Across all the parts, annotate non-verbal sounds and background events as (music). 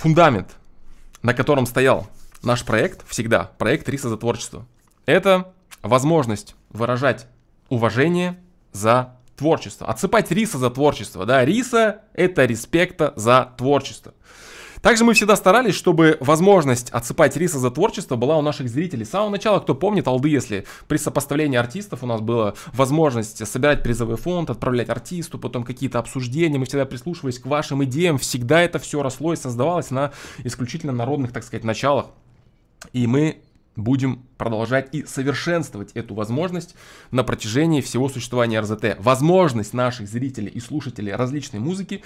фундамент, на котором стоял наш проект всегда, проект риса за творчество. Это возможность выражать уважение за творчество, отсыпать риса за творчество, да, риса это респекта за творчество. Также мы всегда старались, чтобы возможность отсыпать риса за творчество была у наших зрителей. С самого начала, кто помнит, алды, если при сопоставлении артистов у нас была возможность собирать призовой фонд, отправлять артисту, потом какие-то обсуждения, мы всегда прислушивались к вашим идеям, всегда это все росло и создавалось на исключительно народных, так сказать, началах. И мы будем продолжать и совершенствовать эту возможность на протяжении всего существования РЗТ. Возможность наших зрителей и слушателей различной музыки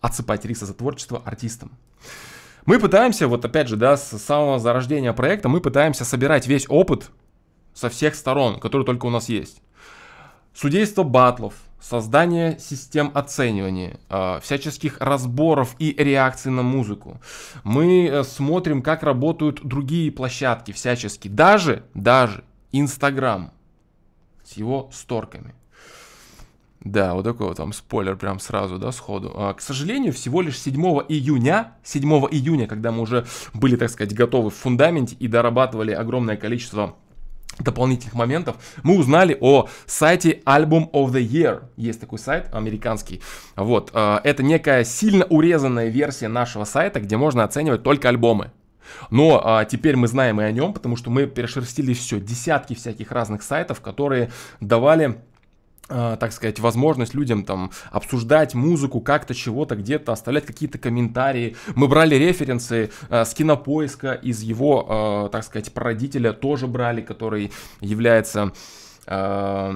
отсыпать риса за творчество артистам. Мы пытаемся, вот опять же, да, с самого зарождения проекта, мы пытаемся собирать весь опыт со всех сторон, который только у нас есть. Судейство батлов, создание систем оценивания, а, всяческих разборов и реакций на музыку. Мы э, смотрим, как работают другие площадки всячески, даже, даже Инстаграм с его сторками. Да, вот такой вот там спойлер прям сразу, да, сходу. А, к сожалению, всего лишь 7 июня, 7 июня, когда мы уже были, так сказать, готовы в фундаменте и дорабатывали огромное количество дополнительных моментов, мы узнали о сайте Album of the Year. Есть такой сайт американский. Вот, а, это некая сильно урезанная версия нашего сайта, где можно оценивать только альбомы. Но а, теперь мы знаем и о нем, потому что мы перешерстили все, десятки всяких разных сайтов, которые давали Э, так сказать, возможность людям там обсуждать музыку, как-то чего-то где-то, оставлять какие-то комментарии. Мы брали референсы э, с кинопоиска, из его, э, так сказать, прародителя тоже брали, который является э,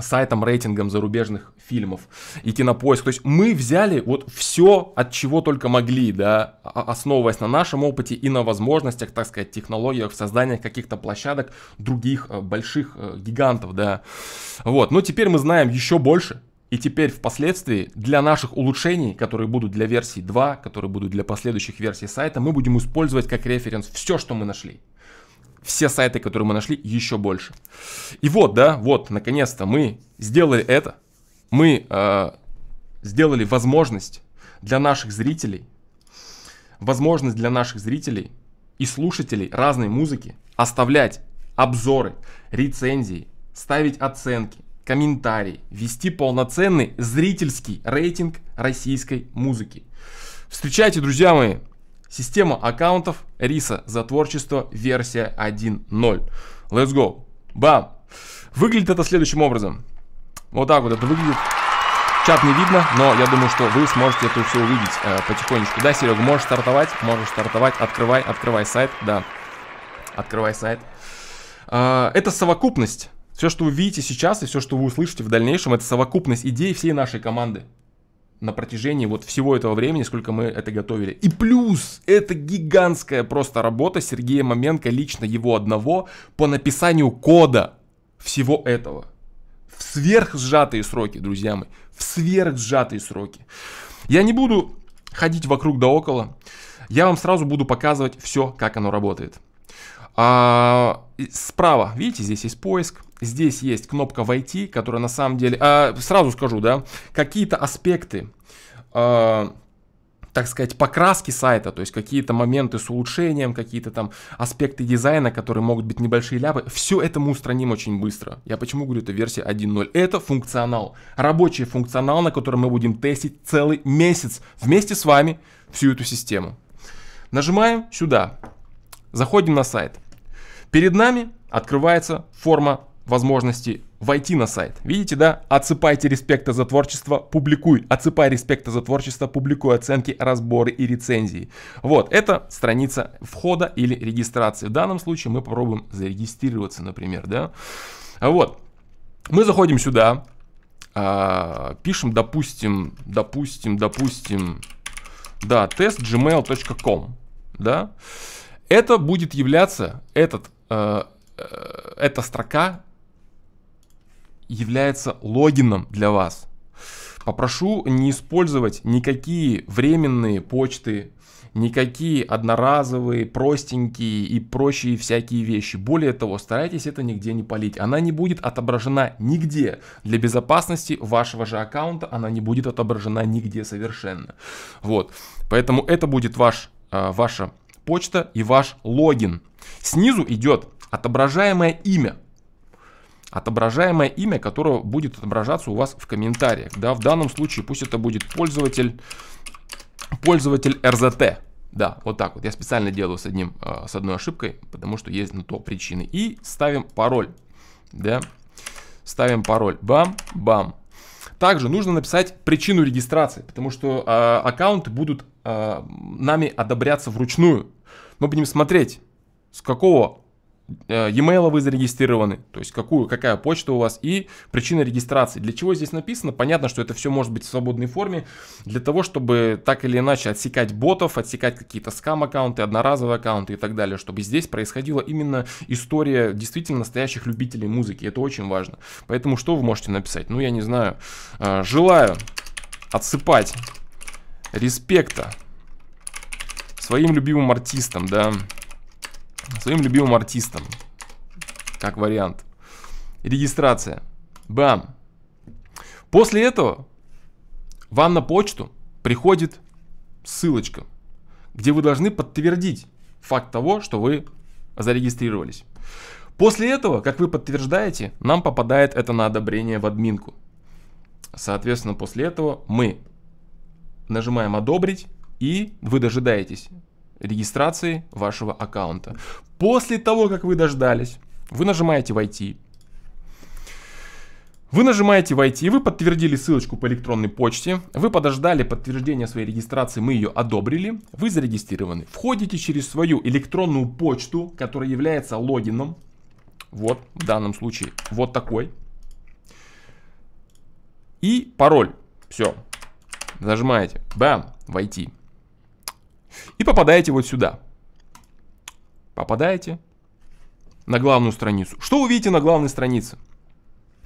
сайтом, рейтингом зарубежных фильмов и кинопоиск. То есть мы взяли вот все, от чего только могли, да, основываясь на нашем опыте и на возможностях, так сказать, технологиях в создании каких-то площадок других э, больших э, гигантов, да. Вот, но теперь мы знаем еще больше, и теперь впоследствии для наших улучшений, которые будут для версии 2, которые будут для последующих версий сайта, мы будем использовать как референс все, что мы нашли. Все сайты, которые мы нашли, еще больше. И вот, да, вот, наконец-то мы сделали это мы э, сделали возможность для наших зрителей, возможность для наших зрителей и слушателей разной музыки оставлять обзоры, рецензии, ставить оценки, комментарии, вести полноценный зрительский рейтинг российской музыки. Встречайте, друзья мои, система аккаунтов Риса за творчество версия 1.0. Let's go! Бам! Выглядит это следующим образом. Вот так вот это выглядит. Чат не видно, но я думаю, что вы сможете это все увидеть э, потихонечку. Да, Серега, можешь стартовать, можешь стартовать. Открывай, открывай сайт, да. Открывай сайт. Э, это совокупность. Все, что вы видите сейчас и все, что вы услышите в дальнейшем, это совокупность идей всей нашей команды на протяжении вот всего этого времени, сколько мы это готовили. И плюс, это гигантская просто работа Сергея Моменко, лично его одного, по написанию кода всего этого в сверхсжатые сроки, друзья мои, в сверхсжатые сроки. Я не буду ходить вокруг да около, я вам сразу буду показывать все, как оно работает. А, справа, видите, здесь есть поиск, здесь есть кнопка «Войти», которая на самом деле... А, сразу скажу, да, какие-то аспекты... А, так сказать, покраски сайта, то есть какие-то моменты с улучшением, какие-то там аспекты дизайна, которые могут быть небольшие ляпы, все это мы устраним очень быстро. Я почему говорю, это версия 1.0. Это функционал, рабочий функционал, на котором мы будем тестить целый месяц вместе с вами всю эту систему. Нажимаем сюда, заходим на сайт. Перед нами открывается форма возможностей войти на сайт. Видите, да? Отсыпайте респекта за творчество, публикуй. Отсыпай респекта за творчество, публикуй оценки, разборы и рецензии. Вот, это страница входа или регистрации. В данном случае мы попробуем зарегистрироваться, например, да? Вот. Мы заходим сюда, а, пишем, допустим, допустим, допустим, да, тест gmail.com, да, это будет являться, этот, э, э, эта строка является логином для вас. Попрошу не использовать никакие временные почты, никакие одноразовые, простенькие и прочие всякие вещи. Более того, старайтесь это нигде не полить. Она не будет отображена нигде. Для безопасности вашего же аккаунта она не будет отображена нигде совершенно. Вот. Поэтому это будет ваш, а, ваша почта и ваш логин. Снизу идет отображаемое имя отображаемое имя, которое будет отображаться у вас в комментариях. Да, в данном случае пусть это будет пользователь, пользователь RZT. Да, вот так вот. Я специально делаю с, одним, э, с одной ошибкой, потому что есть на то причины. И ставим пароль. Да, ставим пароль. Бам, бам. Также нужно написать причину регистрации, потому что э, аккаунты будут э, нами одобряться вручную. Мы будем смотреть, с какого Э, e-mail вы зарегистрированы, то есть какую, какая почта у вас и причина регистрации. Для чего здесь написано? Понятно, что это все может быть в свободной форме, для того, чтобы так или иначе отсекать ботов, отсекать какие-то скам-аккаунты, одноразовые аккаунты и так далее, чтобы здесь происходила именно история действительно настоящих любителей музыки, это очень важно. Поэтому что вы можете написать? Ну, я не знаю, э, желаю отсыпать респекта своим любимым артистам, да, своим любимым артистом. Как вариант. Регистрация. Бам. После этого вам на почту приходит ссылочка, где вы должны подтвердить факт того, что вы зарегистрировались. После этого, как вы подтверждаете, нам попадает это на одобрение в админку. Соответственно, после этого мы нажимаем «Одобрить», и вы дожидаетесь, регистрации вашего аккаунта. После того, как вы дождались, вы нажимаете «Войти». Вы нажимаете «Войти», вы подтвердили ссылочку по электронной почте, вы подождали подтверждения своей регистрации, мы ее одобрили, вы зарегистрированы. Входите через свою электронную почту, которая является логином, вот в данном случае вот такой, и пароль. Все, нажимаете, бам, «Войти». И попадаете вот сюда. Попадаете на главную страницу. Что увидите на главной странице?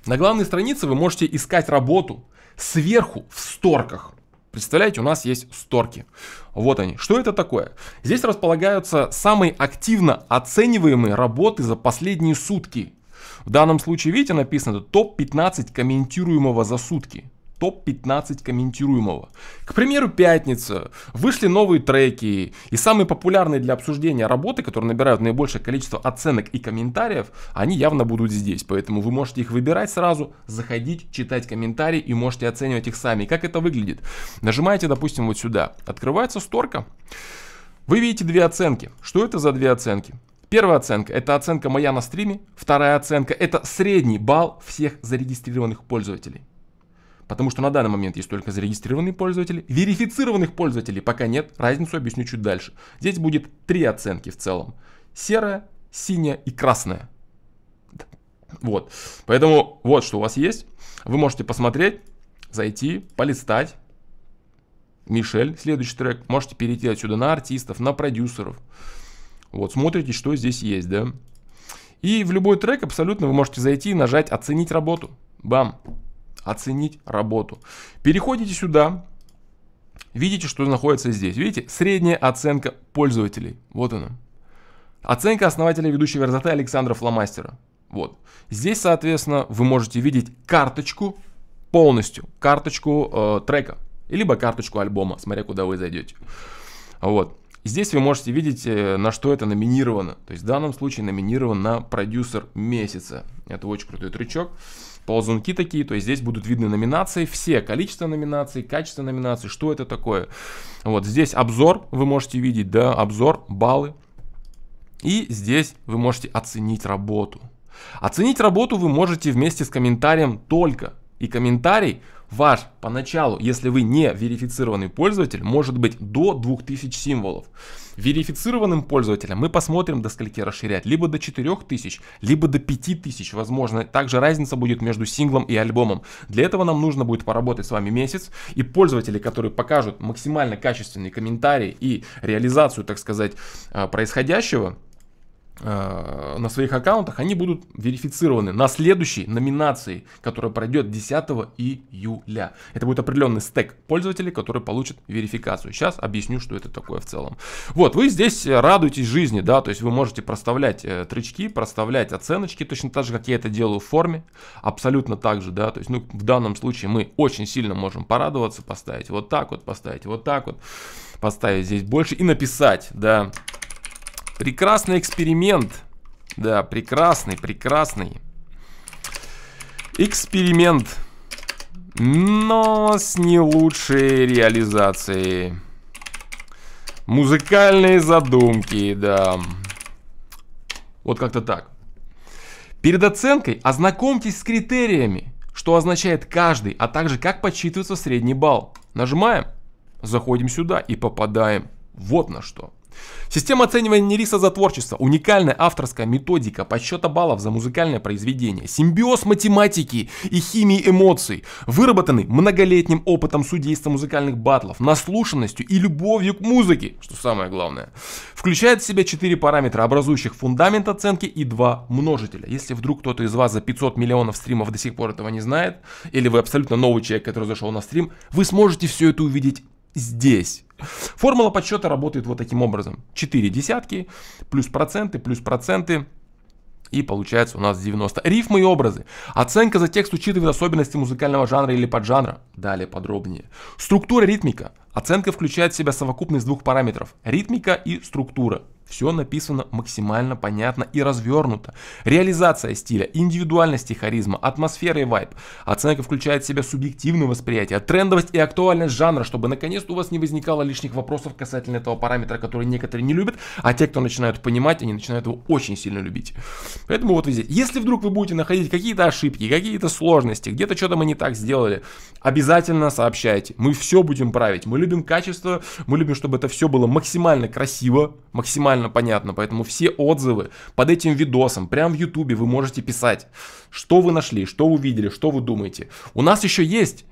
На главной странице вы можете искать работу сверху в сторках. Представляете, у нас есть сторки. Вот они. Что это такое? Здесь располагаются самые активно оцениваемые работы за последние сутки. В данном случае, видите, написано топ-15 комментируемого за сутки топ-15 комментируемого. К примеру, пятница, вышли новые треки, и самые популярные для обсуждения работы, которые набирают наибольшее количество оценок и комментариев, они явно будут здесь, поэтому вы можете их выбирать сразу, заходить, читать комментарии и можете оценивать их сами. как это выглядит? Нажимаете, допустим, вот сюда, открывается сторка, вы видите две оценки. Что это за две оценки? Первая оценка – это оценка моя на стриме. Вторая оценка – это средний балл всех зарегистрированных пользователей. Потому что на данный момент есть только зарегистрированные пользователи. Верифицированных пользователей пока нет. Разницу объясню чуть дальше. Здесь будет три оценки в целом. Серая, синяя и красная. Вот. Поэтому вот что у вас есть. Вы можете посмотреть, зайти, полистать. Мишель, следующий трек. Можете перейти отсюда на артистов, на продюсеров. Вот, смотрите, что здесь есть, да. И в любой трек абсолютно вы можете зайти и нажать «Оценить работу». Бам! оценить работу. Переходите сюда, видите, что находится здесь. Видите, средняя оценка пользователей. Вот она. Оценка основателя ведущей верзоты Александра Фломастера. Вот. Здесь, соответственно, вы можете видеть карточку полностью, карточку э, трека, либо карточку альбома, смотря куда вы зайдете. Вот. Здесь вы можете видеть, э, на что это номинировано. То есть в данном случае номинирован на продюсер месяца. Это очень крутой трючок ползунки такие, то есть здесь будут видны номинации, все количество номинаций, качество номинаций, что это такое. Вот здесь обзор, вы можете видеть, да, обзор, баллы. И здесь вы можете оценить работу. Оценить работу вы можете вместе с комментарием только. И комментарий Ваш поначалу, если вы не верифицированный пользователь, может быть до 2000 символов. Верифицированным пользователям мы посмотрим до скольки расширять, либо до 4000, либо до 5000, возможно. Также разница будет между синглом и альбомом. Для этого нам нужно будет поработать с вами месяц, и пользователи, которые покажут максимально качественные комментарии и реализацию, так сказать, э, происходящего, Э, на своих аккаунтах, они будут верифицированы на следующей номинации, которая пройдет 10 июля. Это будет определенный стек пользователей, которые получат верификацию. Сейчас объясню, что это такое в целом. Вот, вы здесь радуетесь жизни, да, то есть вы можете проставлять э, тречки, проставлять оценочки, точно так же, как я это делаю в форме, абсолютно так же, да, то есть, ну, в данном случае мы очень сильно можем порадоваться, поставить вот так вот, поставить вот так вот, поставить здесь больше и написать, да, Прекрасный эксперимент. Да, прекрасный, прекрасный. Эксперимент. Но с не лучшей реализацией. Музыкальные задумки, да. Вот как-то так. Перед оценкой ознакомьтесь с критериями, что означает каждый, а также как подсчитывается средний балл. Нажимаем, заходим сюда и попадаем вот на что. Система оценивания Нериса за творчество, уникальная авторская методика подсчета баллов за музыкальное произведение, симбиоз математики и химии эмоций, выработанный многолетним опытом судейства музыкальных батлов, наслушанностью и любовью к музыке, что самое главное. Включает в себя четыре параметра, образующих фундамент оценки и два множителя. Если вдруг кто-то из вас за 500 миллионов стримов до сих пор этого не знает, или вы абсолютно новый человек, который зашел на стрим, вы сможете все это увидеть здесь. Формула подсчета работает вот таким образом. 4 десятки, плюс проценты, плюс проценты, и получается у нас 90. Рифмы и образы. Оценка за текст учитывает особенности музыкального жанра или поджанра. Далее подробнее. Структура ритмика. Оценка включает в себя совокупность двух параметров. Ритмика и структура. Все написано максимально понятно и развернуто. Реализация стиля, индивидуальность и харизма, атмосфера и вайб. Оценка включает в себя субъективное восприятие, трендовость и актуальность жанра, чтобы наконец-то у вас не возникало лишних вопросов касательно этого параметра, который некоторые не любят, а те, кто начинают понимать, они начинают его очень сильно любить. Поэтому вот везде. Если вдруг вы будете находить какие-то ошибки, какие-то сложности, где-то что-то мы не так сделали, обязательно сообщайте. Мы все будем править. Мы любим качество, мы любим, чтобы это все было максимально красиво, максимально максимально понятно, поэтому все отзывы под этим видосом, прямо в ютубе вы можете писать, что вы нашли, что увидели, что вы думаете. У нас еще есть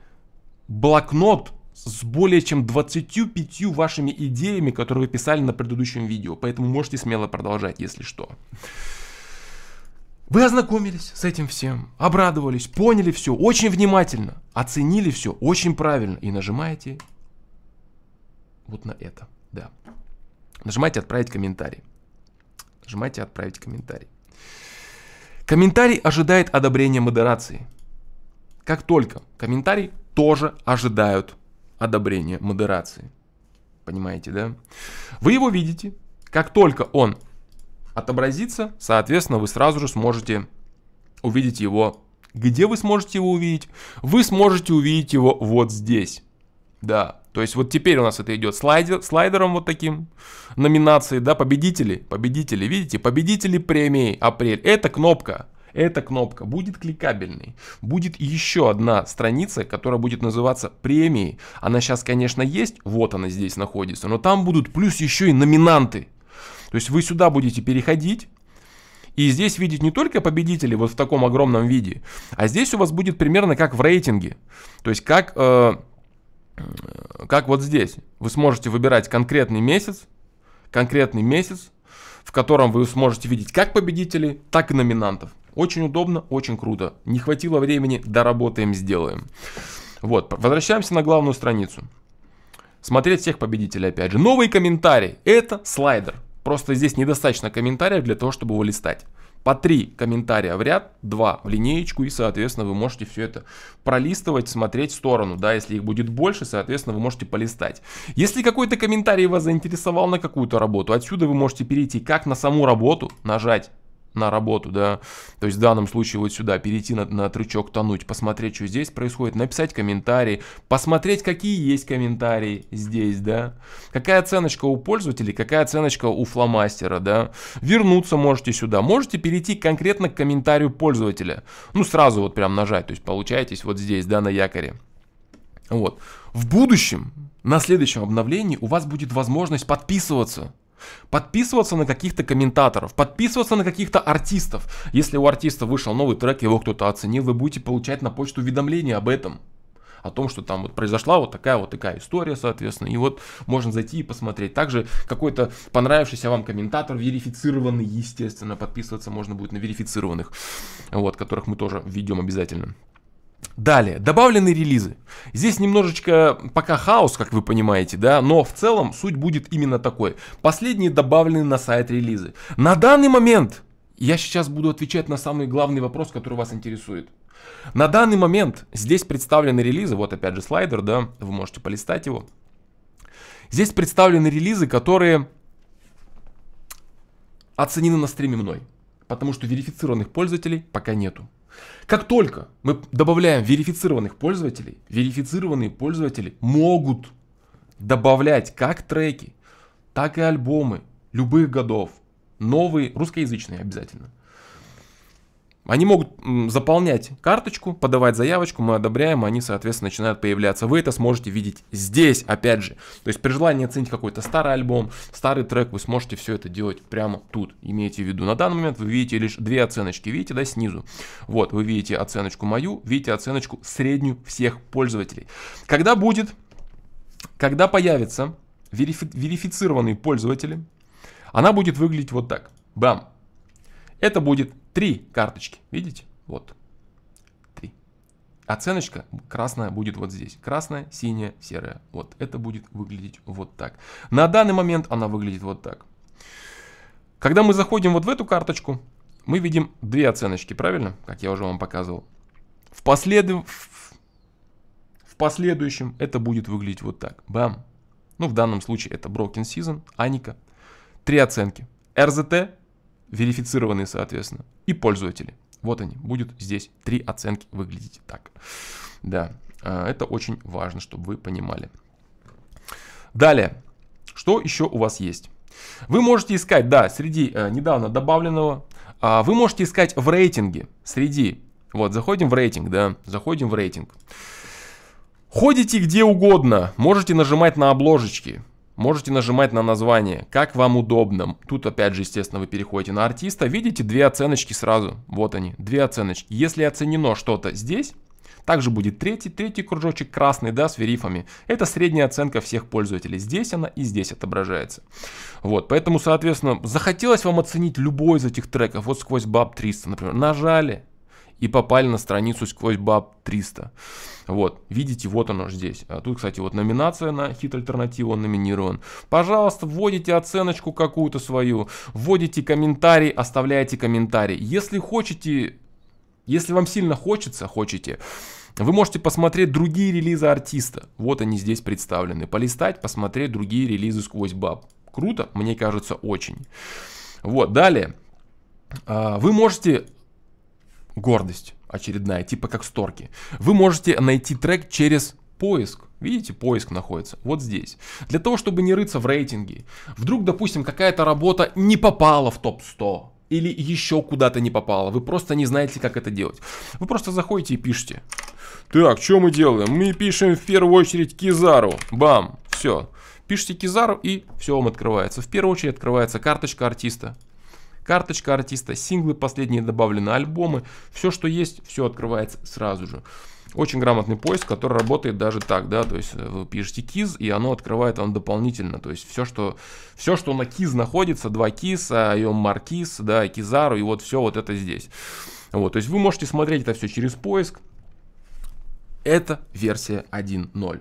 блокнот с более чем 25 вашими идеями, которые вы писали на предыдущем видео, поэтому можете смело продолжать, если что. Вы ознакомились с этим всем, обрадовались, поняли все очень внимательно, оценили все очень правильно и нажимаете вот на это, да. Нажимайте «Отправить комментарий». Нажимайте «Отправить комментарий». Комментарий ожидает одобрения модерации. Как только комментарий тоже ожидают одобрения модерации. Понимаете, да? Вы его видите. Как только он отобразится, соответственно, вы сразу же сможете увидеть его. Где вы сможете его увидеть? Вы сможете увидеть его вот здесь. Да, то есть вот теперь у нас это идет слайдер, слайдером вот таким, номинации, да, победители, победители, видите, победители премии апрель, это кнопка, эта кнопка будет кликабельной. Будет еще одна страница, которая будет называться премии. Она сейчас, конечно, есть, вот она здесь находится, но там будут плюс еще и номинанты. То есть вы сюда будете переходить, и здесь видеть не только победителей вот в таком огромном виде, а здесь у вас будет примерно как в рейтинге. То есть как... Э, как вот здесь. Вы сможете выбирать конкретный месяц, конкретный месяц, в котором вы сможете видеть как победителей, так и номинантов. Очень удобно, очень круто. Не хватило времени, доработаем, сделаем. Вот, возвращаемся на главную страницу. Смотреть всех победителей опять же. Новый комментарий. Это слайдер. Просто здесь недостаточно комментариев для того, чтобы его листать по три комментария в ряд, два в линеечку, и, соответственно, вы можете все это пролистывать, смотреть в сторону, да, если их будет больше, соответственно, вы можете полистать. Если какой-то комментарий вас заинтересовал на какую-то работу, отсюда вы можете перейти как на саму работу, нажать на работу, да, то есть в данном случае вот сюда, перейти на, на трючок тонуть, посмотреть, что здесь происходит, написать комментарий, посмотреть, какие есть комментарии здесь, да, какая оценочка у пользователей, какая оценочка у фломастера, да, вернуться можете сюда, можете перейти конкретно к комментарию пользователя, ну, сразу вот прям нажать, то есть получаетесь вот здесь, да, на якоре. Вот. В будущем, на следующем обновлении у вас будет возможность подписываться подписываться на каких-то комментаторов, подписываться на каких-то артистов. Если у артиста вышел новый трек, его кто-то оценил, вы будете получать на почту уведомления об этом о том, что там вот произошла вот такая вот такая история, соответственно, и вот можно зайти и посмотреть. Также какой-то понравившийся вам комментатор, верифицированный, естественно, подписываться можно будет на верифицированных, вот, которых мы тоже введем обязательно. Далее, добавлены релизы. Здесь немножечко пока хаос, как вы понимаете, да, но в целом суть будет именно такой. Последние добавлены на сайт релизы. На данный момент я сейчас буду отвечать на самый главный вопрос, который вас интересует. На данный момент здесь представлены релизы, вот опять же слайдер, да, вы можете полистать его. Здесь представлены релизы, которые оценены на стриме мной, потому что верифицированных пользователей пока нету. Как только мы добавляем верифицированных пользователей, верифицированные пользователи могут добавлять как треки, так и альбомы любых годов, новые, русскоязычные обязательно – они могут заполнять карточку, подавать заявочку, мы одобряем, они, соответственно, начинают появляться. Вы это сможете видеть здесь, опять же. То есть при желании оценить какой-то старый альбом, старый трек, вы сможете все это делать прямо тут. Имейте в виду, на данный момент вы видите лишь две оценочки, видите, да, снизу. Вот, вы видите оценочку мою, видите оценочку среднюю всех пользователей. Когда будет, когда появятся верифи верифицированные пользователи, она будет выглядеть вот так. Бам! Это будет Три карточки, видите? Вот. Три. Оценочка красная будет вот здесь. Красная, синяя, серая. Вот это будет выглядеть вот так. На данный момент она выглядит вот так. Когда мы заходим вот в эту карточку, мы видим две оценочки, правильно? Как я уже вам показывал. В, последу... в последующем это будет выглядеть вот так. Бам. Ну, в данном случае это Broken Season, Аника. Три оценки. РЗТ верифицированные, соответственно, и пользователи. Вот они, будет здесь три оценки выглядеть так. Да, а, это очень важно, чтобы вы понимали. Далее, что еще у вас есть? Вы можете искать, да, среди э, недавно добавленного, а, вы можете искать в рейтинге, среди, вот, заходим в рейтинг, да, заходим в рейтинг. Ходите где угодно, можете нажимать на обложечки, Можете нажимать на название, как вам удобно. Тут опять же, естественно, вы переходите на артиста. Видите, две оценочки сразу. Вот они, две оценочки. Если оценено что-то здесь, также будет третий, третий кружочек красный, да, с верифами. Это средняя оценка всех пользователей. Здесь она и здесь отображается. Вот, поэтому, соответственно, захотелось вам оценить любой из этих треков. Вот сквозь баб 300, например. Нажали, и попали на страницу сквозь баб 300. Вот, видите, вот оно здесь. А тут, кстати, вот номинация на хит альтернативу, он номинирован. Пожалуйста, вводите оценочку какую-то свою, вводите комментарий, оставляйте комментарий. Если хотите, если вам сильно хочется, хотите, вы можете посмотреть другие релизы артиста. Вот они здесь представлены. Полистать, посмотреть другие релизы сквозь баб. Круто, мне кажется, очень. Вот, далее. А, вы можете гордость очередная, типа как сторки. Вы можете найти трек через поиск. Видите, поиск находится вот здесь. Для того, чтобы не рыться в рейтинге. Вдруг, допустим, какая-то работа не попала в топ-100 или еще куда-то не попала, Вы просто не знаете, как это делать. Вы просто заходите и пишете. Так, что мы делаем? Мы пишем в первую очередь Кизару. Бам, все. Пишите Кизару и все вам открывается. В первую очередь открывается карточка артиста. Карточка артиста, синглы последние добавлены, альбомы. Все, что есть, все открывается сразу же. Очень грамотный поиск, который работает даже так, да, то есть э, вы пишете киз, и оно открывает вам дополнительно, то есть все, что, все, что на киз находится, два киз, айом маркиз, да, кизару, и вот все вот это здесь. Вот, то есть вы можете смотреть это все через поиск. Это версия 1.0.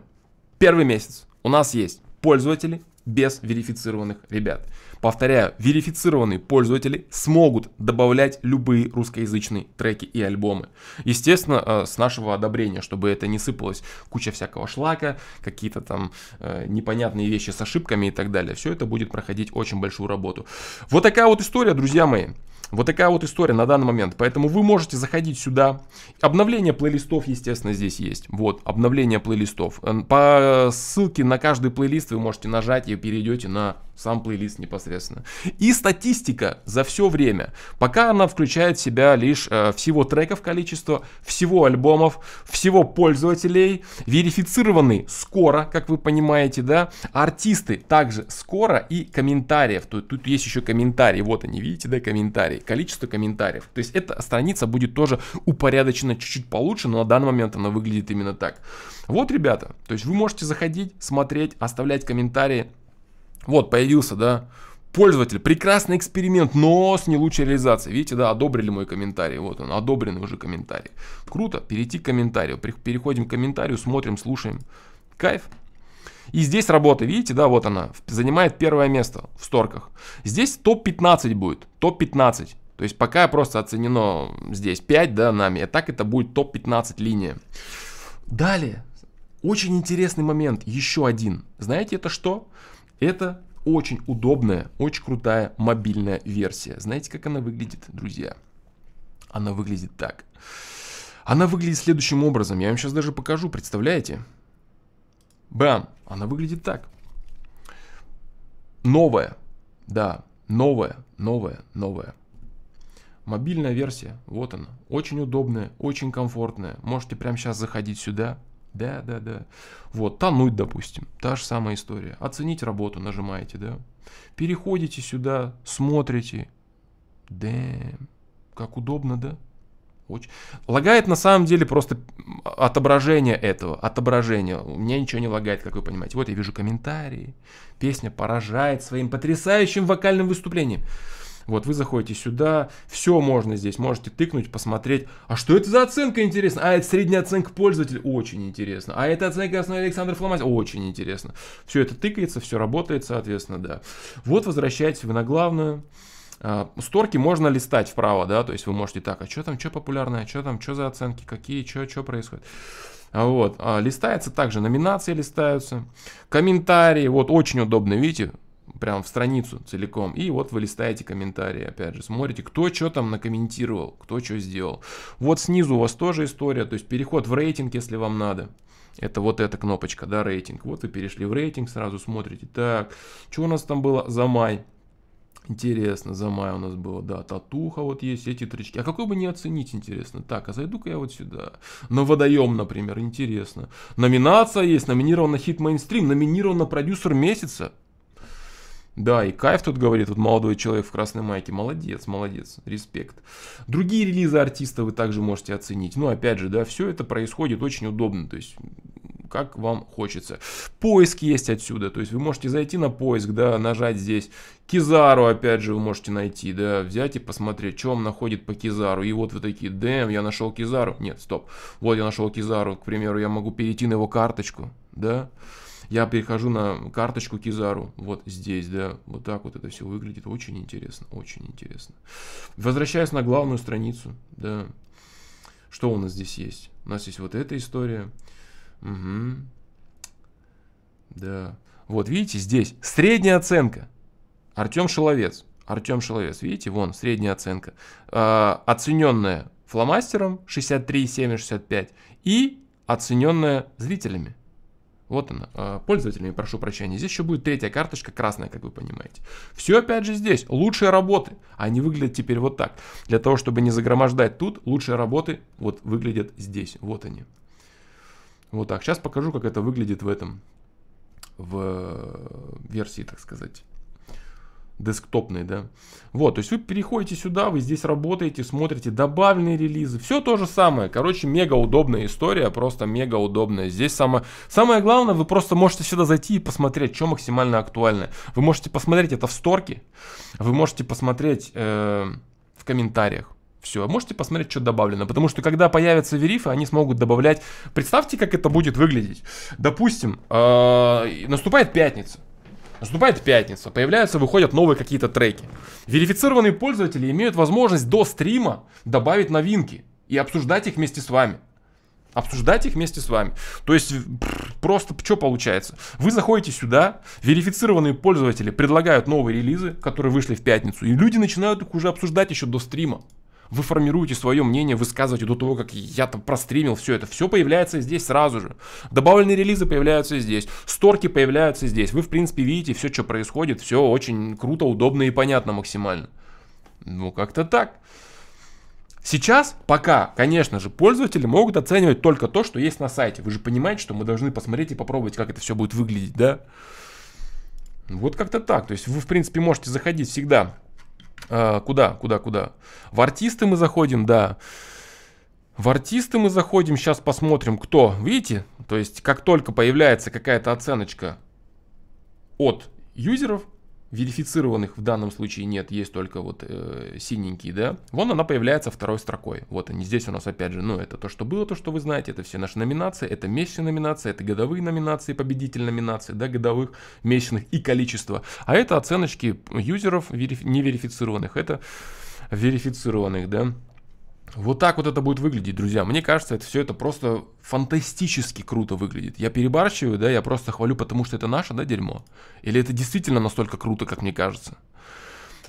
Первый месяц у нас есть пользователи, без верифицированных ребят. Повторяю, верифицированные пользователи смогут добавлять любые русскоязычные треки и альбомы. Естественно, э, с нашего одобрения, чтобы это не сыпалось куча всякого шлака, какие-то там э, непонятные вещи с ошибками и так далее. Все это будет проходить очень большую работу. Вот такая вот история, друзья мои. Вот такая вот история на данный момент. Поэтому вы можете заходить сюда. Обновление плейлистов, естественно, здесь есть. Вот, обновление плейлистов. Эм, по ссылке на каждый плейлист вы можете нажать и перейдете на сам плейлист непосредственно. И статистика за все время. Пока она включает в себя лишь э, всего треков количество, всего альбомов, всего пользователей, верифицированный скоро, как вы понимаете, да, артисты также скоро и комментариев. Тут, тут есть еще комментарии, вот они, видите, да, комментарии, количество комментариев. То есть эта страница будет тоже упорядочена чуть-чуть получше, но на данный момент она выглядит именно так. Вот, ребята, то есть вы можете заходить, смотреть, оставлять комментарии, вот, появился, да, пользователь. Прекрасный эксперимент, но с не лучшей реализацией. Видите, да, одобрили мой комментарий. Вот он, одобренный уже комментарий. Круто, перейти к комментарию. Переходим к комментарию, смотрим, слушаем. Кайф. И здесь работа, видите, да, вот она, занимает первое место в сторках. Здесь топ-15 будет, топ-15. То есть пока просто оценено здесь 5, да, нами, а так это будет топ-15 линия. Далее, очень интересный момент, еще один. Знаете, это что? Это очень удобная, очень крутая мобильная версия. Знаете, как она выглядит, друзья? Она выглядит так. Она выглядит следующим образом. Я вам сейчас даже покажу, представляете? Бам! Она выглядит так. Новая. Да, новая, новая, новая. Мобильная версия, вот она. Очень удобная, очень комфортная. Можете прямо сейчас заходить сюда, да, да, да. Вот, тонуть, допустим, та же самая история. Оценить работу нажимаете, да. Переходите сюда, смотрите. Да, как удобно, да. Очень. Лагает на самом деле просто отображение этого, отображение. У меня ничего не лагает, как вы понимаете. Вот я вижу комментарии. Песня поражает своим потрясающим вокальным выступлением. Вот вы заходите сюда, все можно здесь, можете тыкнуть, посмотреть, а что это за оценка интересно? А это средняя оценка пользователя, очень интересно. А это оценка основной Александра Фломастера, очень интересно. Все это тыкается, все работает, соответственно, да. Вот возвращаетесь вы на главную. А, сторки можно листать вправо, да, то есть вы можете так, а что там, что популярное, а что там, что за оценки, какие, что, что происходит. А вот, листается также, номинации листаются, комментарии, вот очень удобно, видите, прям в страницу целиком. И вот вы листаете комментарии, опять же, смотрите, кто что там накомментировал, кто что сделал. Вот снизу у вас тоже история, то есть переход в рейтинг, если вам надо. Это вот эта кнопочка, да, рейтинг. Вот вы перешли в рейтинг, сразу смотрите. Так, что у нас там было за май? Интересно, за май у нас было, да, татуха вот есть, эти тречки. А какой бы не оценить, интересно. Так, а зайду-ка я вот сюда. На водоем, например, интересно. Номинация есть, номинирован на хит мейнстрим, номинирован на продюсер месяца. Да, и кайф тут говорит, вот молодой человек в красной майке. Молодец, молодец, респект. Другие релизы артиста вы также можете оценить. Ну, опять же, да, все это происходит очень удобно. То есть как вам хочется. Поиск есть отсюда, то есть вы можете зайти на поиск, да, нажать здесь Кизару, опять же, вы можете найти, да, взять и посмотреть, что он находит по Кизару. И вот вы такие, дэм, я нашел Кизару. Нет, стоп, вот я нашел Кизару, к примеру, я могу перейти на его карточку, да, я перехожу на карточку Кизару, вот здесь, да, вот так вот это все выглядит, очень интересно, очень интересно. Возвращаясь на главную страницу, да, что у нас здесь есть? У нас есть вот эта история, угу. да, вот видите, здесь средняя оценка, Артем Шеловец, Артем Шеловец, видите, вон средняя оценка, э, а, оцененная фломастером 63,765 и оцененная зрителями вот она, а, пользователями, прошу прощения. Здесь еще будет третья карточка, красная, как вы понимаете. Все опять же здесь, лучшие работы. Они выглядят теперь вот так. Для того, чтобы не загромождать тут, лучшие работы вот выглядят здесь. Вот они. Вот так. Сейчас покажу, как это выглядит в этом, в э, версии, так сказать десктопный, да. Вот, то есть вы переходите сюда, вы здесь работаете, смотрите добавленные релизы, все то же самое. Короче, мега удобная история, просто мега удобная. Здесь самое, самое главное, вы просто можете сюда зайти и посмотреть, что максимально актуально. Вы можете посмотреть это в сторке, вы можете посмотреть э, в комментариях. Все, можете посмотреть, что добавлено. Потому что когда появятся верифы, они смогут добавлять. Представьте, как это будет выглядеть. Допустим, э, наступает пятница. Наступает пятница, появляются, выходят новые какие-то треки. Верифицированные пользователи имеют возможность до стрима добавить новинки и обсуждать их вместе с вами. Обсуждать их вместе с вами. То есть просто что получается? Вы заходите сюда, верифицированные пользователи предлагают новые релизы, которые вышли в пятницу, и люди начинают их уже обсуждать еще до стрима. Вы формируете свое мнение, высказываете до того, как я там простримил все это. Все появляется здесь сразу же. Добавленные релизы появляются здесь. Сторки появляются здесь. Вы, в принципе, видите все, что происходит. Все очень круто, удобно и понятно максимально. Ну, как-то так. Сейчас пока, конечно же, пользователи могут оценивать только то, что есть на сайте. Вы же понимаете, что мы должны посмотреть и попробовать, как это все будет выглядеть, да? Вот как-то так. То есть вы, в принципе, можете заходить всегда а, куда, куда, куда? В артисты мы заходим, да. В артисты мы заходим, сейчас посмотрим, кто. Видите? То есть, как только появляется какая-то оценочка от юзеров, верифицированных в данном случае нет, есть только вот э, синенькие, да, вон она появляется второй строкой. Вот они здесь у нас опять же, ну это то, что было, то, что вы знаете, это все наши номинации, это месячные номинации, это годовые номинации, победитель номинации, да, годовых, месячных и количество. А это оценочки юзеров вериф... неверифицированных, это верифицированных, да, вот так вот это будет выглядеть, друзья. Мне кажется, это все это просто фантастически круто выглядит. Я перебарщиваю, да, я просто хвалю, потому что это наше, да, дерьмо? Или это действительно настолько круто, как мне кажется?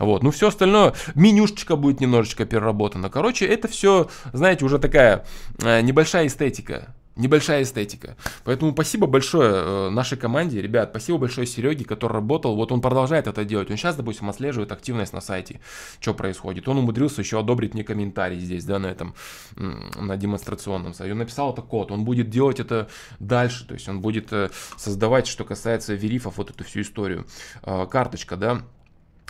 Вот, ну все остальное, менюшечка будет немножечко переработана. Короче, это все, знаете, уже такая э, небольшая эстетика небольшая эстетика. Поэтому спасибо большое э, нашей команде, ребят, спасибо большое Сереге, который работал, вот он продолжает это делать, он сейчас, допустим, отслеживает активность на сайте, что происходит, он умудрился еще одобрить мне комментарий здесь, да, на этом, на демонстрационном сайте, он написал это код, он будет делать это дальше, то есть он будет э, создавать, что касается верифов, вот эту всю историю, э, карточка, да,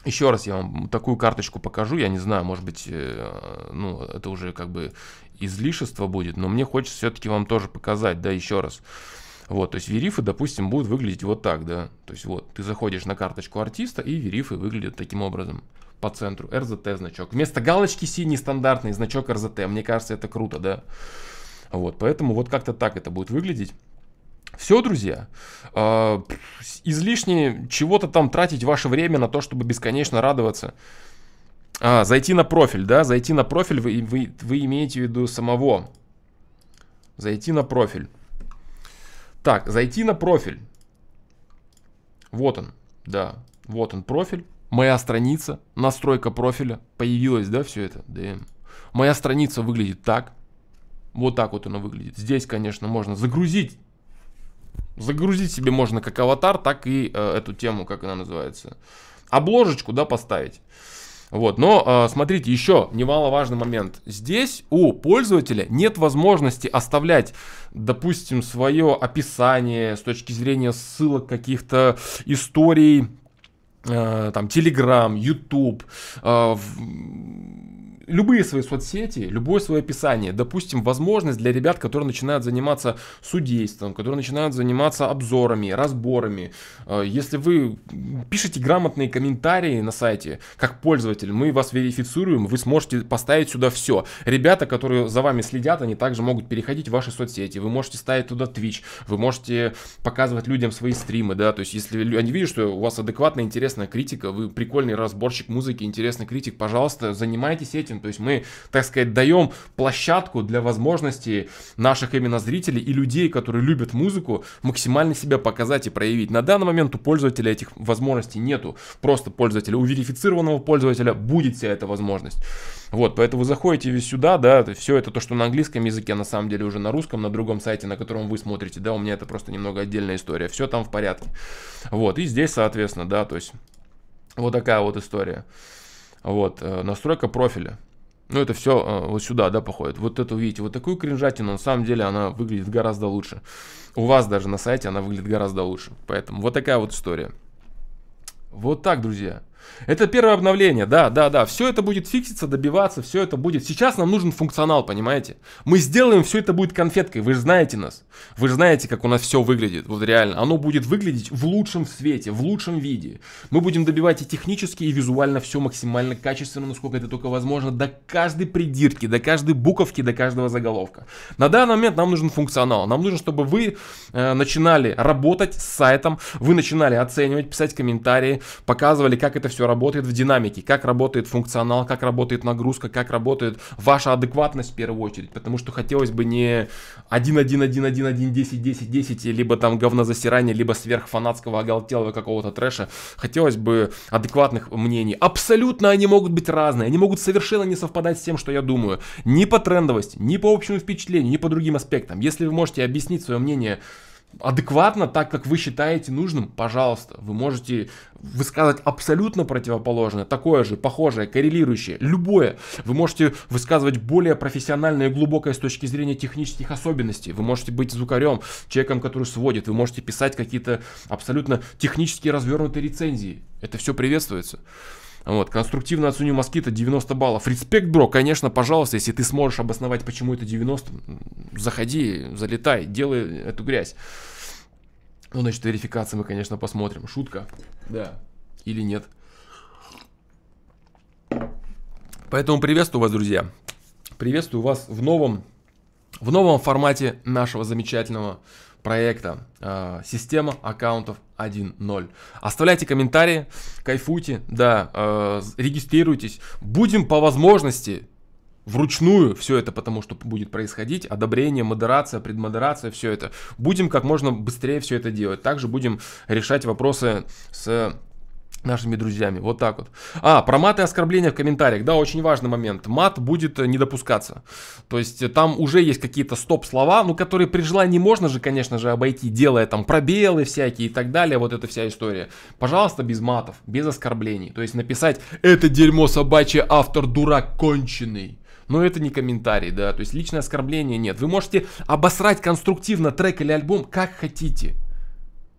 еще раз я вам такую карточку покажу, я не знаю, может быть, э, ну, это уже как бы излишество будет, но мне хочется все-таки вам тоже показать, да, еще раз. Вот, то есть верифы, допустим, будут выглядеть вот так, да. То есть вот, ты заходишь на карточку артиста, и верифы выглядят таким образом по центру. RZT значок. Вместо галочки синий стандартный значок RZT. Мне кажется, это круто, да. Вот, поэтому вот как-то так это будет выглядеть. Все, друзья. А, излишне чего-то там тратить ваше время на то, чтобы бесконечно радоваться. А, зайти на профиль, да? Зайти на профиль, вы, вы, вы имеете в виду самого. Зайти на профиль. Так, зайти на профиль. Вот он, да, вот он профиль. Моя страница, настройка профиля. Появилась, да, все это? Да. Моя страница выглядит так. Вот так вот она выглядит. Здесь, конечно, можно загрузить Загрузить себе можно как аватар, так и э, эту тему, как она называется. Обложечку, да, поставить. Вот, но э, смотрите, еще немаловажный момент. Здесь у пользователя нет возможности оставлять, допустим, свое описание с точки зрения ссылок каких-то историй, э, там, Telegram, YouTube, э, в любые свои соцсети, любое свое описание, допустим, возможность для ребят, которые начинают заниматься судейством, которые начинают заниматься обзорами, разборами. Э, если вы пишете грамотные комментарии на сайте, как пользователь, мы вас верифицируем, вы сможете поставить сюда все. Ребята, которые за вами следят, они также могут переходить в ваши соцсети, вы можете ставить туда Twitch, вы можете показывать людям свои стримы, да, то есть если они видят, что у вас адекватная, интересная критика, вы прикольный разборщик музыки, интересный критик, пожалуйста, занимайтесь этим, удовольствием. То есть мы, так сказать, даем площадку для возможности наших именно зрителей и людей, которые любят музыку, максимально себя показать и проявить. На данный момент у пользователя этих возможностей нету. Просто пользователя, у верифицированного пользователя будет вся эта возможность. Вот, поэтому заходите весь сюда, да, все это то, что на английском языке, на самом деле уже на русском, на другом сайте, на котором вы смотрите, да, у меня это просто немного отдельная история, все там в порядке. Вот, и здесь, соответственно, да, то есть вот такая вот история. Вот, э, настройка профиля. Ну, это все э, вот сюда, да, походит. Вот эту, видите, вот такую кринжатину, на самом деле она выглядит гораздо лучше. У вас даже на сайте она выглядит гораздо лучше. Поэтому вот такая вот история. Вот так, друзья. Это первое обновление, да, да, да. Все это будет фикситься, добиваться, все это будет. Сейчас нам нужен функционал, понимаете? Мы сделаем, все это будет конфеткой. Вы же знаете нас. Вы же знаете, как у нас все выглядит. Вот реально. Оно будет выглядеть в лучшем свете, в лучшем виде. Мы будем добивать и технически, и визуально все максимально качественно, насколько это только возможно, до каждой придирки, до каждой буковки, до каждого заголовка. На данный момент нам нужен функционал. Нам нужно, чтобы вы э, начинали работать с сайтом, вы начинали оценивать, писать комментарии, показывали, как это все все работает в динамике, как работает функционал, как работает нагрузка, как работает ваша адекватность в первую очередь, потому что хотелось бы не 1-1-1-1-1-10-10-10, либо там говнозасирание, либо сверхфанатского оголтелого какого-то трэша, хотелось бы адекватных мнений. Абсолютно они могут быть разные, они могут совершенно не совпадать с тем, что я думаю, ни по трендовости, ни по общему впечатлению, ни по другим аспектам. Если вы можете объяснить свое мнение адекватно, так как вы считаете нужным, пожалуйста, вы можете высказывать абсолютно противоположное, такое же, похожее, коррелирующее, любое. Вы можете высказывать более профессиональное и глубокое с точки зрения технических особенностей. Вы можете быть звукарем, человеком, который сводит. Вы можете писать какие-то абсолютно технически развернутые рецензии. Это все приветствуется. Вот, конструктивно оценю москита 90 баллов. Респект, бро, конечно, пожалуйста, если ты сможешь обосновать, почему это 90, заходи, залетай, делай эту грязь. Ну, значит, верификации мы, конечно, посмотрим. Шутка, да, или нет. Поэтому приветствую вас, друзья. Приветствую вас в новом, в новом формате нашего замечательного проекта э, «Система аккаунтов 1.0». Оставляйте комментарии, кайфуйте, да, э, регистрируйтесь. Будем по возможности вручную все это, потому что будет происходить, одобрение, модерация, предмодерация, все это. Будем как можно быстрее все это делать. Также будем решать вопросы с нашими друзьями. Вот так вот. А, про маты и оскорбления в комментариях. Да, очень важный момент. Мат будет э, не допускаться. То есть э, там уже есть какие-то стоп-слова, ну, которые при желании можно же, конечно же, обойти, делая там пробелы всякие и так далее. Вот эта вся история. Пожалуйста, без матов, без оскорблений. То есть написать «Это дерьмо собачье, автор дурак конченый». Но это не комментарий, да, то есть личное оскорбление нет. Вы можете обосрать конструктивно трек или альбом как хотите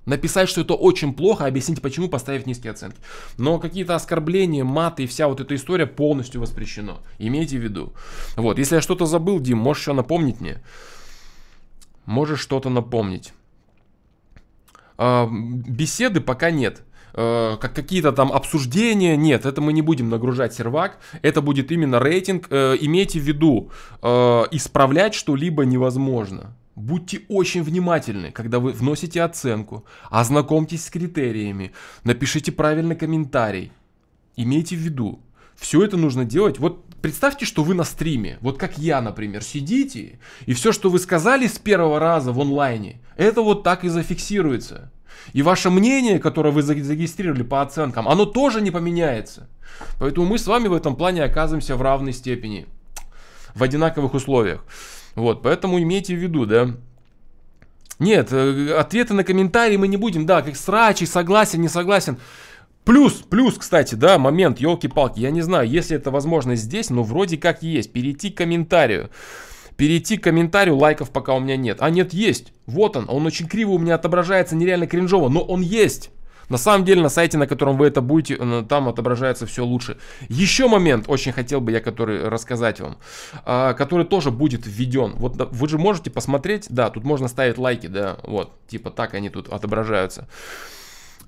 написать, что это очень плохо, а объяснить почему, поставив низкие оценки. Но какие-то оскорбления, маты и вся вот эта история полностью воспрещено. Имейте в виду. Вот, если я что-то забыл, Дим, можешь еще напомнить мне? Можешь что-то напомнить. А, беседы пока нет э, как какие-то там обсуждения. Нет, это мы не будем нагружать сервак. Это будет именно рейтинг. Э, имейте в виду, э, исправлять что-либо невозможно. Будьте очень внимательны, когда вы вносите оценку, ознакомьтесь с критериями, напишите правильный комментарий. Имейте в виду, все это нужно делать. Вот представьте, что вы на стриме, вот как я, например, сидите, и все, что вы сказали с первого раза в онлайне, это вот так и зафиксируется. И ваше мнение, которое вы зарегистрировали по оценкам, оно тоже не поменяется. Поэтому мы с вами в этом плане оказываемся в равной степени, в одинаковых условиях. Вот, поэтому имейте в виду, да. Нет, э, ответы на комментарии мы не будем, да, как срачи, согласен, не согласен. Плюс, плюс, кстати, да, момент, елки-палки, я не знаю, если это возможно здесь, но вроде как есть, перейти к комментарию. Перейти к комментарию, лайков пока у меня нет. А нет, есть, вот он, он очень криво у меня отображается, нереально кринжово, но он есть. На самом деле на сайте, на котором вы это будете, э, там отображается все лучше. Еще момент, очень хотел бы я который рассказать вам, а, который тоже будет введен. Вот вы же можете посмотреть, да, тут можно ставить лайки, да, вот, типа так они тут отображаются.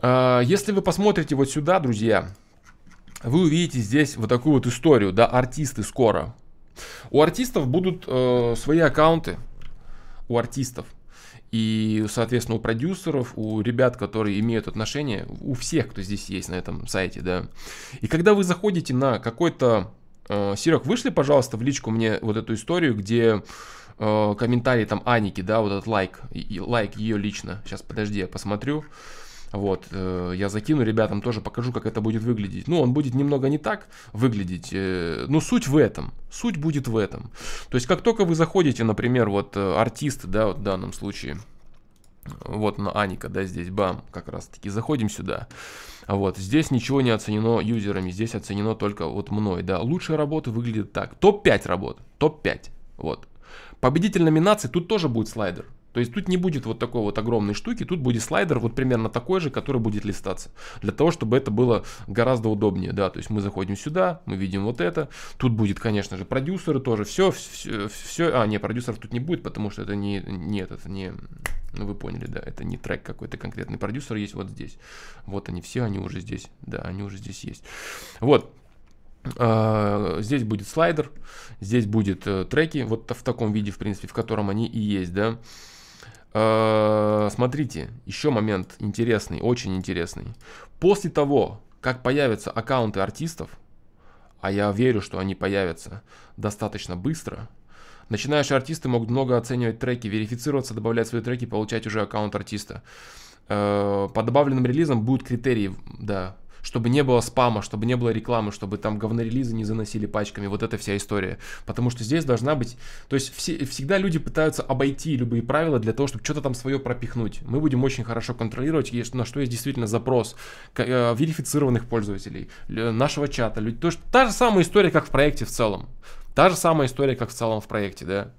А, если вы посмотрите вот сюда, друзья, вы увидите здесь вот такую вот историю, да, артисты скоро. У артистов будут э, свои аккаунты, у артистов. И, соответственно, у продюсеров, у ребят, которые имеют отношение, у всех, кто здесь есть на этом сайте, да. И когда вы заходите на какой-то... Э, Серег, вышли, пожалуйста, в личку мне вот эту историю, где э, комментарий там Аники, да, вот этот лайк, и, и, лайк ее лично. Сейчас, подожди, я посмотрю. Вот, э, я закину ребятам, тоже покажу, как это будет выглядеть. Ну, он будет немного не так выглядеть, э, но суть в этом. Суть будет в этом. То есть, как только вы заходите, например, вот э, артист, да, вот в данном случае, вот на Аника, да, здесь, бам, как раз таки, заходим сюда. Вот, здесь ничего не оценено юзерами, здесь оценено только вот мной, да. лучшая работа выглядит так. Топ-5 работ, топ-5, вот. Победитель номинации, тут тоже будет слайдер. То есть тут не будет вот такой вот огромной штуки, тут будет слайдер вот примерно такой же, который будет листаться. Для того, чтобы это было гораздо удобнее, да, то есть мы заходим сюда, мы видим вот это, тут будет, конечно же, продюсеры тоже, все, все, все, а, не, продюсеров тут не будет, потому что это не, нет, это не, ну вы поняли, да, это не трек какой-то конкретный, продюсер есть вот здесь, вот они все, они уже здесь, да, они уже здесь есть. Вот, а, Здесь будет слайдер, здесь будет э, треки, вот в таком виде, в принципе, в котором они и есть, да. Э, смотрите, еще момент интересный, очень интересный. После того, как появятся аккаунты артистов, а я верю, что они появятся достаточно быстро, начинающие артисты могут много оценивать треки, верифицироваться, добавлять свои треки, получать уже аккаунт артиста. Э, по добавленным релизам будут критерии, да, чтобы не было спама, чтобы не было рекламы, чтобы там говнорелизы не заносили пачками, вот эта вся история. Потому что здесь должна быть... То есть все, всегда люди пытаются обойти любые правила для того, чтобы что-то там свое пропихнуть. Мы будем очень хорошо контролировать, на что есть действительно запрос э, верифицированных пользователей, нашего чата. То, есть та же самая история, как в проекте в целом. Та же самая история, как в целом в проекте, да.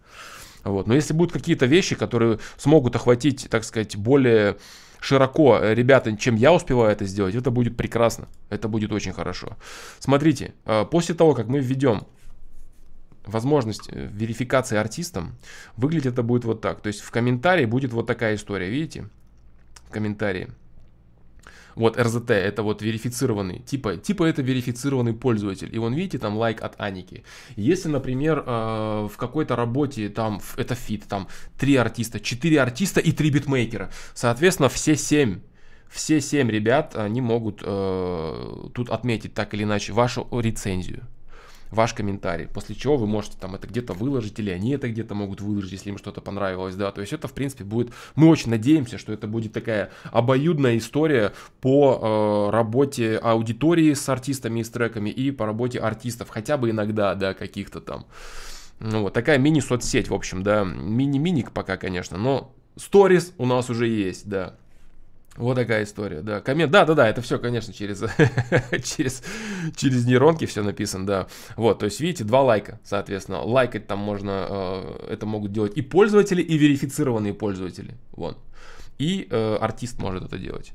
Вот. Но если будут какие-то вещи, которые смогут охватить, так сказать, более широко, э, ребята, чем я успеваю это сделать, это будет прекрасно. Это будет очень хорошо. Смотрите, э, после того, как мы введем возможность э, верификации артистам, выглядит это будет вот так. То есть в комментарии будет вот такая история, видите? В комментарии. Вот РЗТ, это вот верифицированный, типа, типа это верифицированный пользователь. И вон видите там лайк от Аники. Если, например, э, в какой-то работе там, это фит, там три артиста, четыре артиста и три битмейкера, соответственно, все семь все семь ребят, они могут э, тут отметить так или иначе вашу рецензию ваш комментарий, после чего вы можете там это где-то выложить, или они это где-то могут выложить, если им что-то понравилось, да, то есть это, в принципе, будет, мы очень надеемся, что это будет такая обоюдная история по э, работе аудитории с артистами и с треками, и по работе артистов, хотя бы иногда, да, каких-то там, ну вот, такая мини-соцсеть, в общем, да, мини-миник пока, конечно, но сторис у нас уже есть, да. Вот такая история, да. Коммент, да, да, да, это все, конечно, через, (laughs) через, через нейронки все написано, да. Вот, то есть, видите, два лайка, соответственно. Лайкать там можно, э, это могут делать и пользователи, и верифицированные пользователи. Вот. И э, артист может это делать.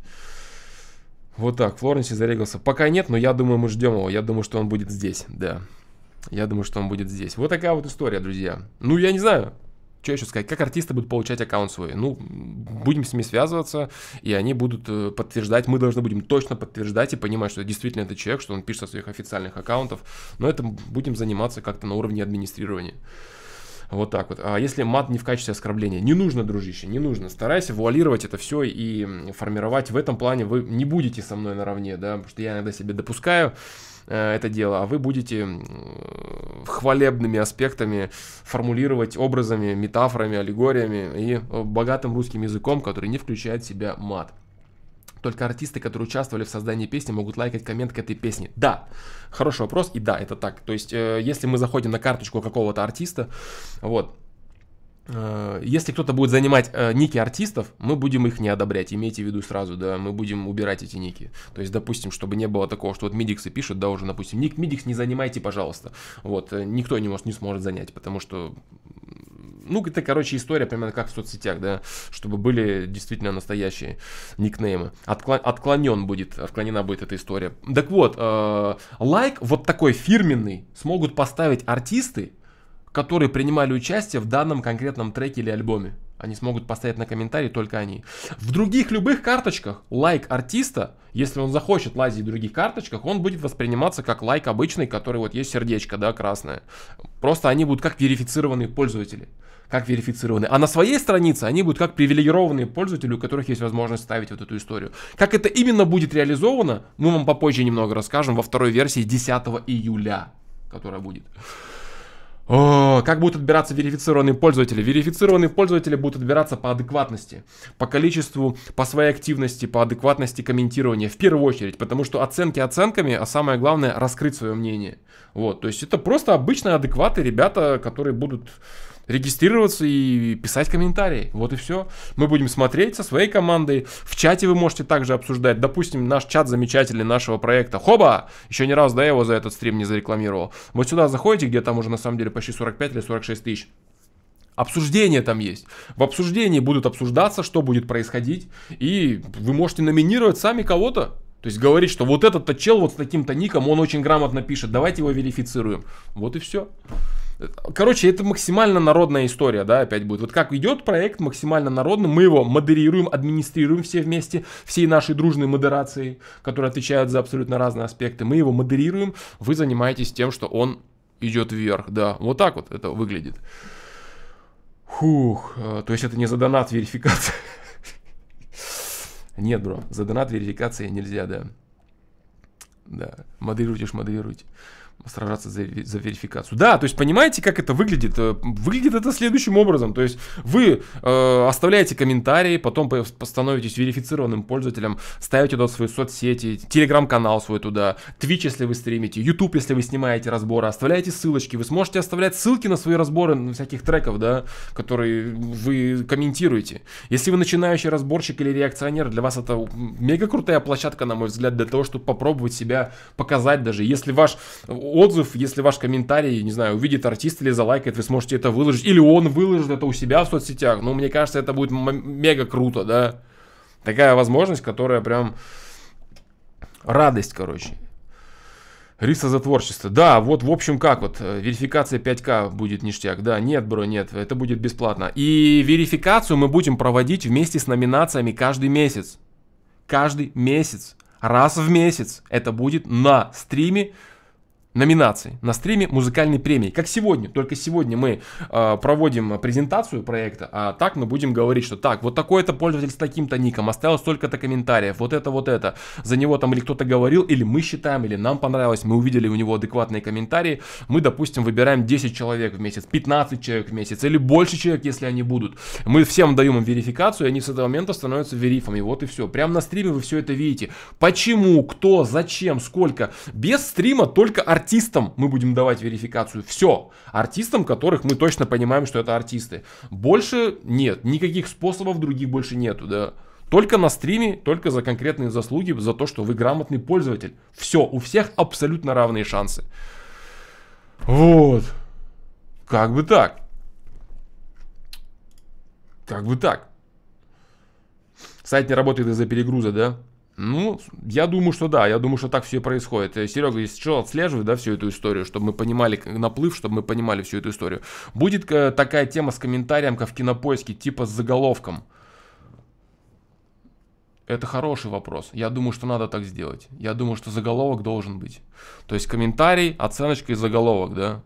Вот так, Флоренси зарегался. Пока нет, но я думаю, мы ждем его. Я думаю, что он будет здесь, да. Я думаю, что он будет здесь. Вот такая вот история, друзья. Ну, я не знаю что еще сказать, как артисты будут получать аккаунт свой? Ну, будем с ними связываться, и они будут э, подтверждать, мы должны будем точно подтверждать и понимать, что действительно это человек, что он пишет со своих официальных аккаунтов, но это будем заниматься как-то на уровне администрирования. Вот так вот. А если мат не в качестве оскорбления? Не нужно, дружище, не нужно. Старайся вуалировать это все и формировать. В этом плане вы не будете со мной наравне, да, потому что я иногда себе допускаю Э, это дело, а вы будете хвалебными аспектами формулировать образами, метафорами, аллегориями и э, богатым русским языком, который не включает в себя мат. Только артисты, которые участвовали в создании песни, могут лайкать коммент к этой песне. Да, хороший вопрос, и да, это так. То есть, э, если мы заходим на карточку какого-то артиста, вот, Э, если кто-то будет занимать э, ники артистов, мы будем их не одобрять, имейте в виду сразу, да, мы будем убирать эти ники. То есть, допустим, чтобы не было такого, что вот мидиксы пишут, да, уже, допустим, ник мидикс не занимайте, пожалуйста. Вот, э, никто не, может, не сможет занять, потому что ну, это, короче, история примерно как в соцсетях, да, чтобы были действительно настоящие никнеймы. Откла- отклонен будет, отклонена будет эта история. Так вот, э- лайк вот такой фирменный смогут поставить артисты, которые принимали участие в данном конкретном треке или альбоме. Они смогут поставить на комментарий только они. В других любых карточках лайк артиста, если он захочет лазить в других карточках, он будет восприниматься как лайк обычный, который вот есть сердечко, да, красное. Просто они будут как верифицированные пользователи. Как верифицированные. А на своей странице они будут как привилегированные пользователи, у которых есть возможность ставить вот эту историю. Как это именно будет реализовано, мы вам попозже немного расскажем во второй версии 10 июля, которая будет. О, как будут отбираться верифицированные пользователи? Верифицированные пользователи будут отбираться по адекватности, по количеству, по своей активности, по адекватности комментирования. В первую очередь, потому что оценки оценками, а самое главное раскрыть свое мнение. Вот, то есть это просто обычные адекваты ребята, которые будут регистрироваться и писать комментарии. Вот и все. Мы будем смотреть со своей командой. В чате вы можете также обсуждать. Допустим, наш чат замечательный нашего проекта. Хоба! Еще ни раз, да, я его за этот стрим не зарекламировал. Вот сюда заходите, где там уже на самом деле почти 45 или 46 тысяч. Обсуждение там есть. В обсуждении будут обсуждаться, что будет происходить. И вы можете номинировать сами кого-то. То есть говорить, что вот этот-то чел вот с таким-то ником, он очень грамотно пишет, давайте его верифицируем. Вот и все. Короче, это максимально народная история, да, опять будет. Вот как идет проект максимально народным, мы его модерируем, администрируем все вместе, всей нашей дружной модерацией, которая отвечает за абсолютно разные аспекты. Мы его модерируем, вы занимаетесь тем, что он идет вверх, да. Вот так вот это выглядит. Фух, э, то есть это не за донат верификация. Нет, бро, за донат верификации нельзя, да. Да, модерируйте ж, модерируйте сражаться за, за верификацию. Да, то есть понимаете, как это выглядит? Э, выглядит это следующим образом. То есть вы э, оставляете комментарии, потом становитесь верифицированным пользователем, ставите туда свои соцсети, телеграм-канал свой туда, Twitch, если вы стримите, YouTube, если вы снимаете разборы, оставляете ссылочки. Вы сможете оставлять ссылки на свои разборы на всяких треков, да, которые вы комментируете. Если вы начинающий разборщик или реакционер, для вас это мега крутая площадка, на мой взгляд, для того, чтобы попробовать себя показать даже. Если ваш отзыв, если ваш комментарий, не знаю, увидит артист или залайкает, вы сможете это выложить, или он выложит это у себя в соцсетях. Ну, мне кажется, это будет мега круто, да. Такая возможность, которая прям радость, короче. Риса за творчество. Да, вот в общем как вот, э, верификация 5К будет ништяк. Да, нет, бро, нет, это будет бесплатно. И верификацию мы будем проводить вместе с номинациями каждый месяц. Каждый месяц. Раз в месяц. Это будет на стриме номинаций на стриме музыкальной премии. Как сегодня, только сегодня мы э, проводим презентацию проекта, а так мы будем говорить, что так, вот такой-то пользователь с таким-то ником, оставил столько-то комментариев, вот это, вот это, за него там или кто-то говорил, или мы считаем, или нам понравилось, мы увидели у него адекватные комментарии, мы, допустим, выбираем 10 человек в месяц, 15 человек в месяц, или больше человек, если они будут. Мы всем даем им верификацию, и они с этого момента становятся верифами, вот и все. Прямо на стриме вы все это видите. Почему, кто, зачем, сколько. Без стрима только артистам мы будем давать верификацию. Все. Артистам, которых мы точно понимаем, что это артисты. Больше нет. Никаких способов других больше нету, да. Только на стриме, только за конкретные заслуги, за то, что вы грамотный пользователь. Все, у всех абсолютно равные шансы. Вот. Как бы так. Как бы так. Сайт не работает из-за перегруза, да? Ну, я думаю, что да, я думаю, что так все и происходит. Э, Серега, если что, отслеживай, да, всю эту историю, чтобы мы понимали наплыв, чтобы мы понимали всю эту историю. Будет э, такая тема с комментарием, как в кинопоиске, типа с заголовком. Это хороший вопрос. Я думаю, что надо так сделать. Я думаю, что заголовок должен быть. То есть комментарий, оценочка и заголовок, да?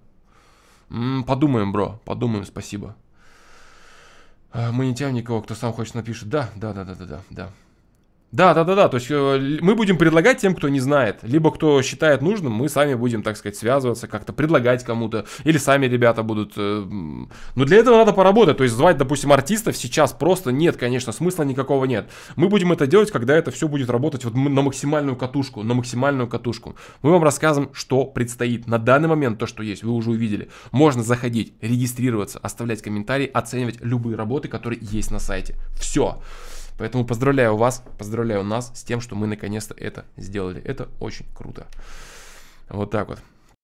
М -м, подумаем, бро, подумаем, спасибо. Э, мы не тянем никого, кто сам хочет напишет. Да, да, да, да, да, да. Да, да, да, да. То есть э, мы будем предлагать тем, кто не знает. Либо кто считает нужным, мы сами будем, так сказать, связываться, как-то предлагать кому-то. Или сами ребята будут. Э, но для этого надо поработать. То есть звать, допустим, артистов сейчас просто нет, конечно, смысла никакого нет. Мы будем это делать, когда это все будет работать вот на максимальную катушку, на максимальную катушку. Мы вам рассказываем, что предстоит. На данный момент то, что есть, вы уже увидели. Можно заходить, регистрироваться, оставлять комментарии, оценивать любые работы, которые есть на сайте. Все. Поэтому поздравляю вас, поздравляю нас с тем, что мы наконец-то это сделали. Это очень круто. Вот так вот.